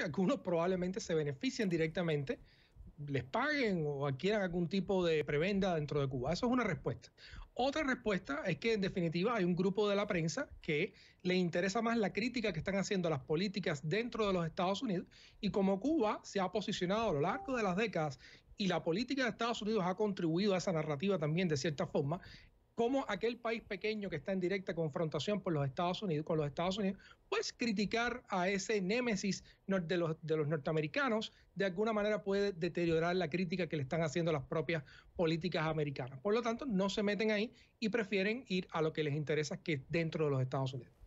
que algunos probablemente se beneficien directamente, les paguen o adquieran algún tipo de prebenda dentro de Cuba. Eso es una respuesta. Otra respuesta es que en definitiva hay un grupo de la prensa que le interesa más la crítica que están haciendo las políticas dentro de los Estados Unidos y como Cuba se ha posicionado a lo largo de las décadas y la política de Estados Unidos ha contribuido a esa narrativa también de cierta forma, cómo aquel país pequeño que está en directa confrontación por los Estados Unidos, con los Estados Unidos, pues criticar a ese némesis de los, de los norteamericanos de alguna manera puede deteriorar la crítica que le están haciendo las propias políticas americanas. Por lo tanto, no se meten ahí y prefieren ir a lo que les interesa, que es dentro de los Estados Unidos.